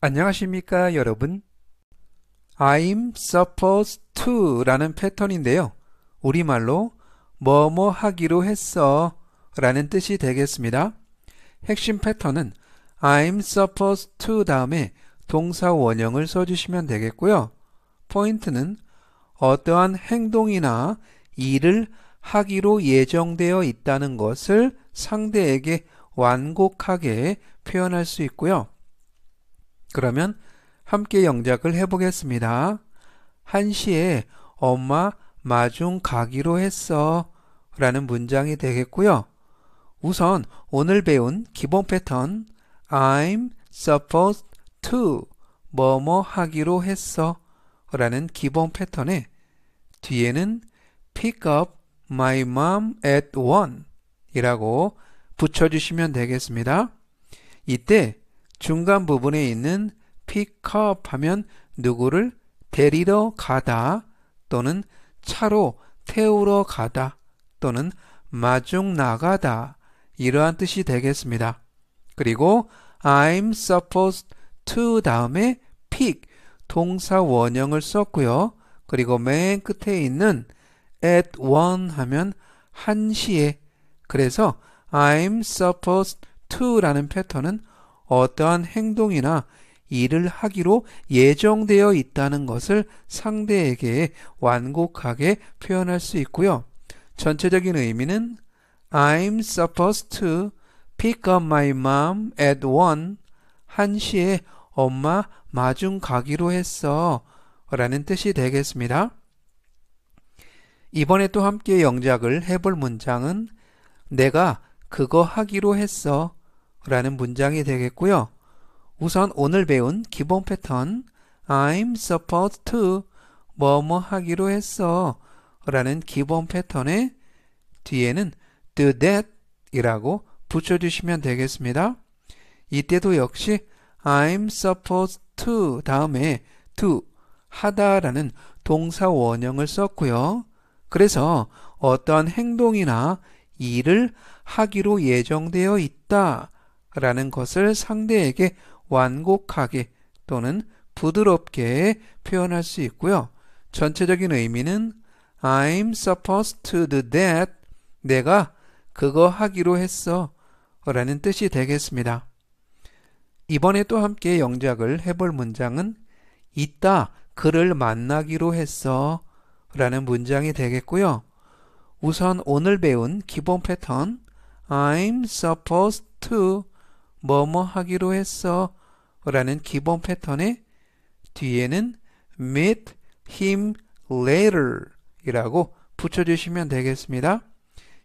안녕하십니까 여러분 I'm supposed to 라는 패턴인데요 우리말로 뭐뭐 하기로 했어 라는 뜻이 되겠습니다 핵심 패턴은 I'm supposed to 다음에 동사 원형을 써주시면 되겠고요 포인트는 어떠한 행동이나 일을 하기로 예정되어 있다는 것을 상대에게 완곡하게 표현할 수 있고요. 그러면 함께 영작을 해보겠습니다. 한시에 엄마 마중 가기로 했어 라는 문장이 되겠고요. 우선 오늘 배운 기본 패턴 I'm supposed to 뭐 뭐 하기로 했어 라는 기본 패턴에 뒤에는 pick up my mom at one 이라고 붙여주시면 되겠습니다. 이때 중간 부분에 있는 픽업 하면 누구를 데리러 가다 또는 차로 태우러 가다 또는 마중 나가다 이러한 뜻이 되겠습니다. 그리고 I'm supposed to 다음에 pick 동사 원형을 썼고요. 그리고 맨 끝에 있는 at one 하면 한시에 그래서 I'm supposed to라는 패턴은 어떠한 행동이나 일을 하기로 예정되어 있다는 것을 상대에게 완곡하게 표현할 수 있고요. 전체적인 의미는 I'm supposed to pick up my mom at one. 한시에 엄마 마중 가기로 했어. 라는 뜻이 되겠습니다. 이번에 또 함께 영작을 해볼 문장은 내가 그거 하기로 했어. 라는 문장이 되겠고요. 우선 오늘 배운 기본 패턴 I'm supposed to 뭐 뭐 하기로 했어 라는 기본 패턴의 뒤에는 do that 이라고 붙여주시면 되겠습니다. 이때도 역시 I'm supposed to 다음에 to 하다라는 동사 원형을 썼고요. 그래서 어떤 행동이나 일을 하기로 예정되어 있다 라는 것을 상대에게 완곡하게 또는 부드럽게 표현할 수 있고요. 전체적인 의미는 I'm supposed to do that. 내가 그거 하기로 했어. 라는 뜻이 되겠습니다. 이번에 또 함께 영작을 해볼 문장은 있다. 그를 만나기로 했어. 라는 문장이 되겠고요. 우선 오늘 배운 기본 패턴 I'm supposed to 뭐뭐 하기로 했어 라는 기본 패턴의 뒤에는 meet him later 이라고 붙여주시면 되겠습니다.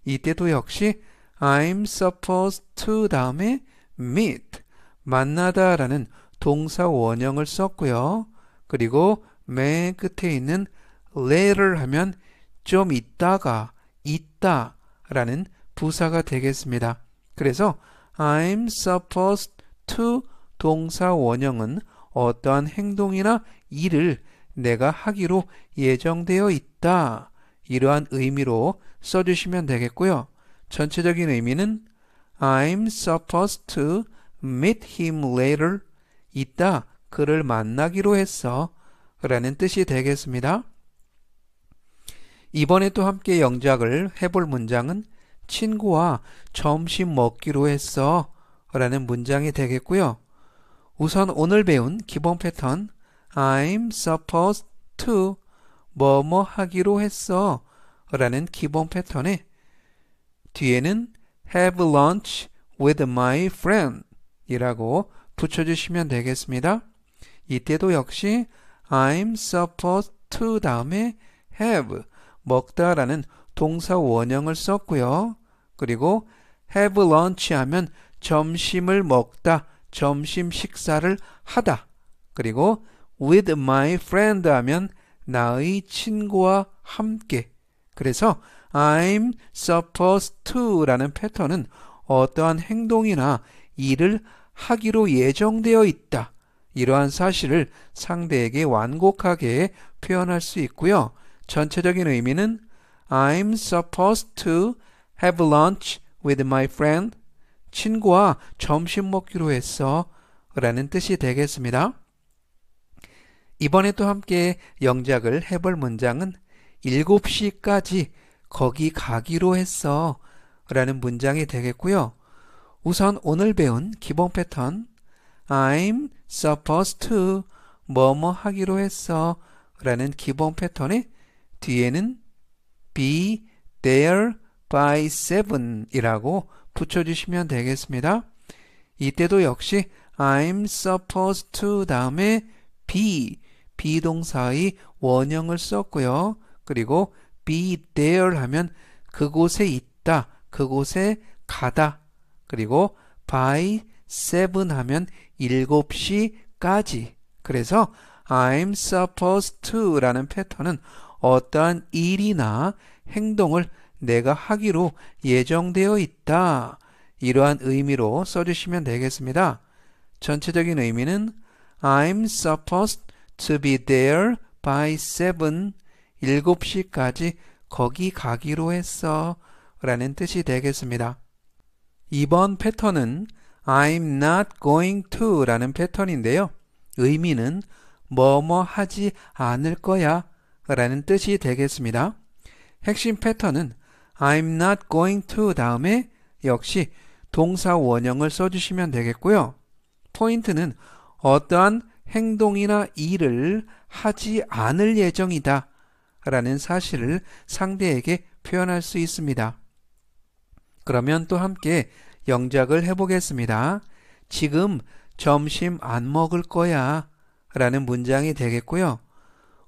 이때도 역시 I'm supposed to 다음에 meet 만나다 라는 동사 원형을 썼고요. 그리고 맨 끝에 있는 later 하면 좀 있다가 있다 라는 부사가 되겠습니다. 그래서 I'm supposed to 동사 원형은 어떠한 행동이나 일을 내가 하기로 예정되어 있다. 이러한 의미로 써주시면 되겠고요. 전체적인 의미는 I'm supposed to meet him later. 있다. 그를 만나기로 했어. 라는 뜻이 되겠습니다. 이번에 또 함께 영작을 해볼 문장은 친구와 점심 먹기로 했어. 라는 문장이 되겠고요. 우선 오늘 배운 기본 패턴 I'm supposed to 뭐 뭐 하기로 했어. 라는 기본 패턴에 뒤에는 have lunch with my friend 이라고 붙여주시면 되겠습니다. 이때도 역시 I'm supposed to 다음에 have 먹다 라는 동사 원형을 썼고요. 그리고 have lunch 하면 점심을 먹다, 점심 식사를 하다. 그리고 with my friend 하면 나의 친구와 함께. 그래서 I'm supposed to 라는 패턴은 어떠한 행동이나 일을 하기로 예정되어 있다. 이러한 사실을 상대에게 완곡하게 표현할 수 있고요. 전체적인 의미는 I'm supposed to have lunch with my friend. 친구와 점심 먹기로 했어. 라는 뜻이 되겠습니다. 이번에 또 함께 영작을 해볼 문장은 7시까지 거기 가기로 했어. 라는 문장이 되겠고요. 우선 오늘 배운 기본 패턴 I'm supposed to 뭐 뭐 하기로 했어. 라는 기본 패턴에 뒤에는 be there by seven 이라고 붙여주시면 되겠습니다. 이때도 역시 I'm supposed to 다음에 be, 비동사의 원형을 썼고요. 그리고 be there 하면 그곳에 있다, 그곳에 가다. 그리고 by seven 하면 7시까지. 그래서 I'm supposed to 라는 패턴은 어떠한 일이나 행동을 내가 하기로 예정되어 있다. 이러한 의미로 써주시면 되겠습니다. 전체적인 의미는 I'm supposed to be there by 7. 7시까지 거기 가기로 했어. 라는 뜻이 되겠습니다. 이번 패턴은 I'm not going to 라는 패턴인데요. 의미는 뭐뭐 하지 않을 거야 라는 뜻이 되겠습니다. 핵심 패턴은 I'm not going to 다음에 역시 동사 원형을 써주시면 되겠고요. 포인트는 어떠한 행동이나 일을 하지 않을 예정이다 라는 사실을 상대에게 표현할 수 있습니다. 그러면 또 함께 영작을 해보겠습니다. 지금 점심 안 먹을 거야 라는 문장이 되겠고요.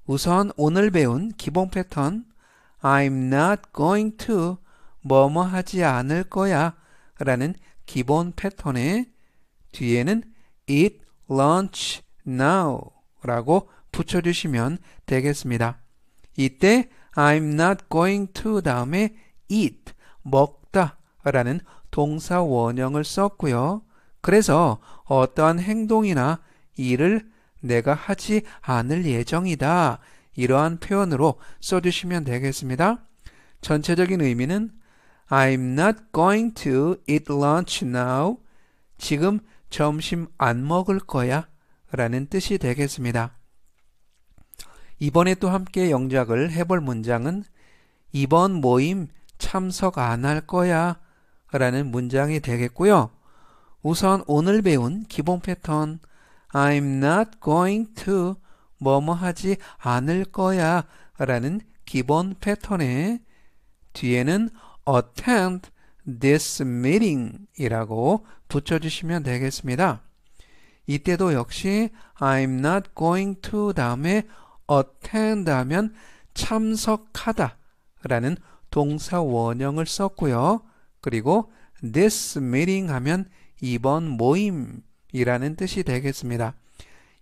우선 오늘 배운 기본 패턴 I'm not going to 뭐뭐 하지 않을 거야 라는 기본 패턴의 뒤에는 eat lunch now 라고 붙여주시면 되겠습니다. 이때 I'm not going to 다음에 eat 먹다 라는 동사 원형을 썼고요. 그래서 어떠한 행동이나 일을 내가 하지 않을 예정이다. 이러한 표현으로 써주시면 되겠습니다. 전체적인 의미는 I'm not going to eat lunch now. 지금 점심 안 먹을 거야. 라는 뜻이 되겠습니다. 이번에 또 함께 영작을 해볼 문장은 이번 모임 참석 안 할 거야. 라는 문장이 되겠고요. 우선 오늘 배운 기본 패턴 I'm not going to 뭐뭐 하지 않을 거야 라는 기본 패턴에 뒤에는 attend this meeting 이라고 붙여주시면 되겠습니다. 이때도 역시 I'm not going to 다음에 attend 하면 참석하다 라는 동사 원형을 썼고요. 그리고 this meeting 하면 이번 모임 이라는 뜻이 되겠습니다.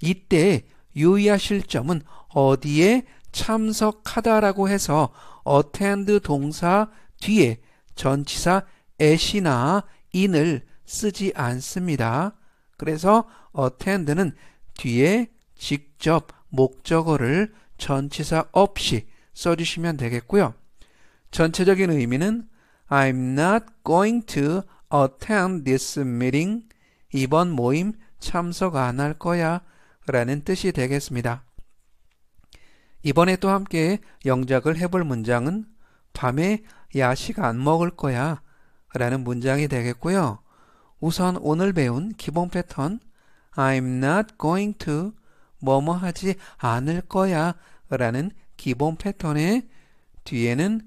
이때 유의하실 점은 어디에 참석하다라고 해서 attend 동사 뒤에 전치사 at이나 in을 쓰지 않습니다. 그래서 attend는 뒤에 직접 목적어를 전치사 없이 써주시면 되겠고요. 전체적인 의미는 I'm not going to attend this meeting 이번 모임 참석 안 할 거야 라는 뜻이 되겠습니다. 이번에 또 함께 영작을 해볼 문장은 밤에 야식 안 먹을 거야 라는 문장이 되겠고요. 우선 오늘 배운 기본 패턴 I'm not going to 뭐 뭐 하지 않을 거야 라는 기본 패턴의 뒤에는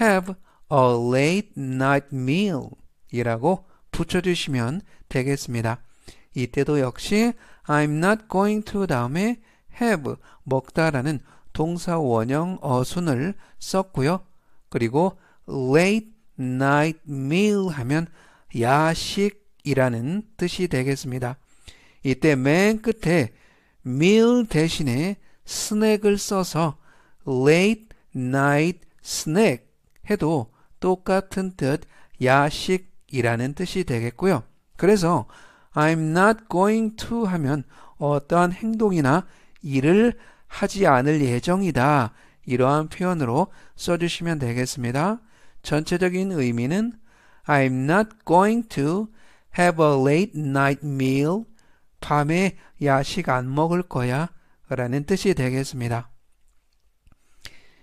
have a late night meal 이라고 붙여주시면 되겠습니다. 이때도 역시 I'm not going to 다음에 have 먹다라는 동사 원형 어순을 썼고요. 그리고 late night meal 하면 야식이라는 뜻이 되겠습니다. 이때 맨 끝에 meal 대신에 스낵을 써서 late night snack 해도 똑같은 뜻 야식 이라는 뜻이 되겠고요. 그래서 I'm not going to 하면 어떠한 행동이나 일을 하지 않을 예정이다. 이러한 표현으로 써주시면 되겠습니다. 전체적인 의미는 I'm not going to have a late night meal. 밤에 야식 안 먹을 거야. 라는 뜻이 되겠습니다.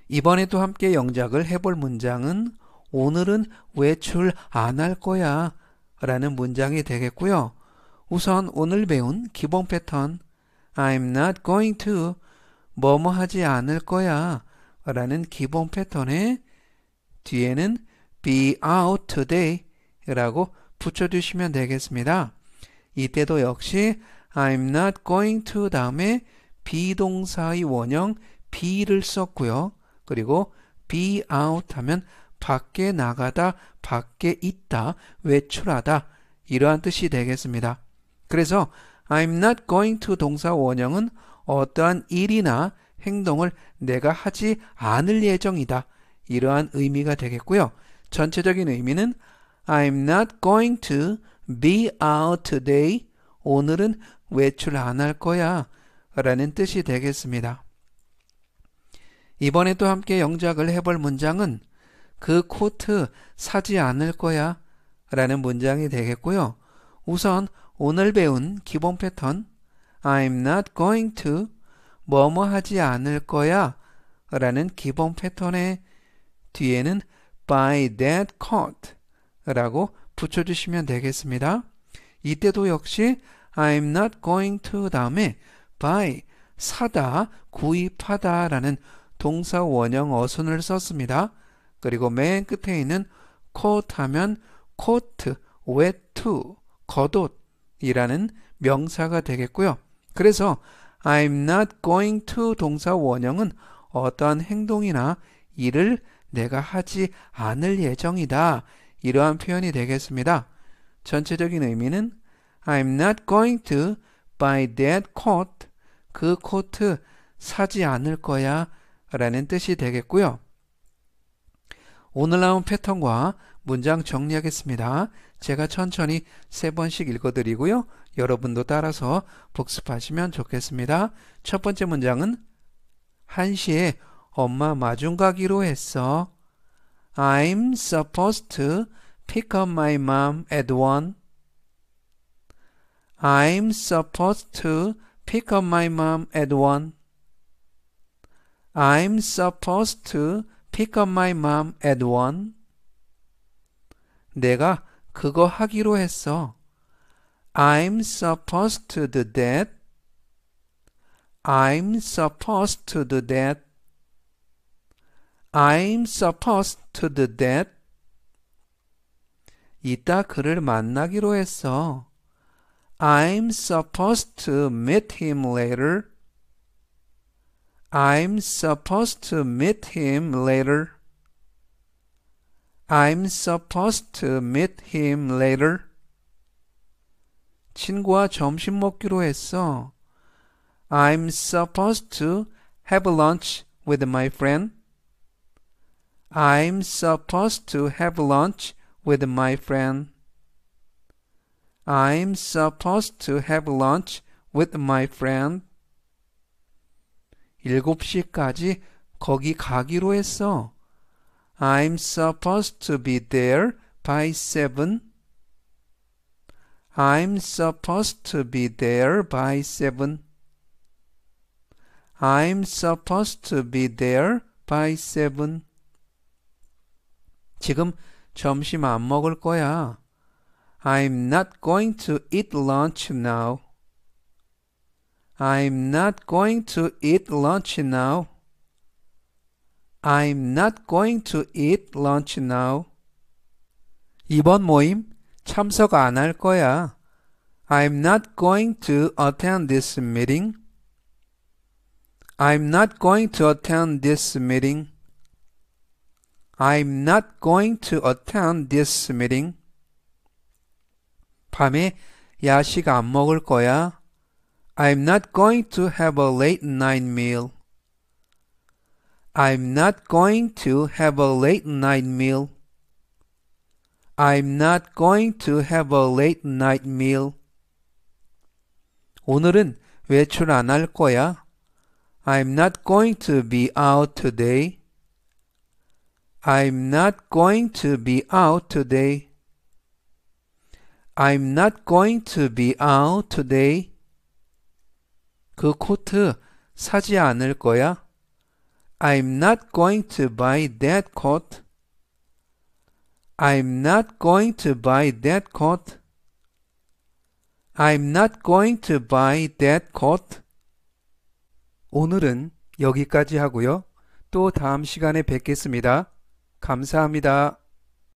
이번에도 함께 영작을 해볼 문장은 오늘은 외출 안 할 거야 라는 문장이 되겠고요. 우선 오늘 배운 기본 패턴 I'm not going to 뭐뭐 하지 않을 거야 라는 기본 패턴에 뒤에는 be out today 라고 붙여주시면 되겠습니다. 이때도 역시 I'm not going to 다음에 비동사의 원형 be를 썼고요. 그리고 be out 하면 밖에 나가다, 밖에 있다, 외출하다 이러한 뜻이 되겠습니다. 그래서 I'm not going to 동사 원형은 어떠한 일이나 행동을 내가 하지 않을 예정이다. 이러한 의미가 되겠고요. 전체적인 의미는 I'm not going to be out today. 오늘은 외출 안 할 거야. 라는 뜻이 되겠습니다. 이번에 또 함께 영작을 해볼 문장은 그 코트 사지 않을 거야 라는 문장이 되겠고요. 우선 오늘 배운 기본 패턴 I'm not going to 뭐뭐 하지 않을 거야 라는 기본 패턴에 뒤에는 by that coat 라고 붙여주시면 되겠습니다. 이때도 역시 I'm not going to 다음에 b y 사다 구입하다 라는 동사 원형 어순을 썼습니다. 그리고 맨 끝에 있는 coat 하면 coat, wet to, 겉옷이라는 명사가 되겠고요. 그래서 I'm not going to 동사 원형은 어떠한 행동이나 일을 내가 하지 않을 예정이다. 이러한 표현이 되겠습니다. 전체적인 의미는 I'm not going to buy that coat. 그 코트 사지 않을 거야 라는 뜻이 되겠고요. 오늘 나온 패턴과 문장 정리하겠습니다. 제가 천천히 세 번씩 읽어드리고요. 여러분도 따라서 복습하시면 좋겠습니다. 첫 번째 문장은 1시에 엄마 마중 가기로 했어. I'm supposed to pick up my mom at 1. I'm supposed to pick up my mom at 1. I'm supposed to pick up my mom at one. 내가 그거 하기로 했어. I'm supposed to do that. I'm supposed to do that. I'm supposed to do that. 이따 그를 만나기로 했어. I'm supposed to meet him later. I'm supposed to meet him later. I'm supposed to meet him later. 친구와 점심 먹기로 했어. I'm supposed to have lunch with my friend. I'm supposed to have lunch with my friend. I'm supposed to have lunch with my friend. 7시까지 거기 가기로 했어. I'm supposed to be there by 7. I'm supposed to be there by 7. I'm supposed to be there by 7. 지금 점심 안 먹을 거야. I'm not going to eat lunch now. I'm not going to eat lunch now. I'm not going to eat lunch now. 이번 모임 참석 안 할 거야. I'm not going to attend this meeting. I'm not going to attend this meeting. I'm not going to attend this meeting. 밤에 야식 안 먹을 거야. I'm not going to have a late night meal. I'm not going to have a late night meal. I'm not going to have a late night meal. 오늘은 외출 안 할 거야. I'm not going to be out today. I'm not going to be out today. I'm not going to be out today. 그 코트 사지 않을 거야? I'm not going to buy that coat. I'm not going to buy that coat. I'm not going to buy that coat. 오늘은 여기까지 하고요. 또 다음 시간에 뵙겠습니다. 감사합니다.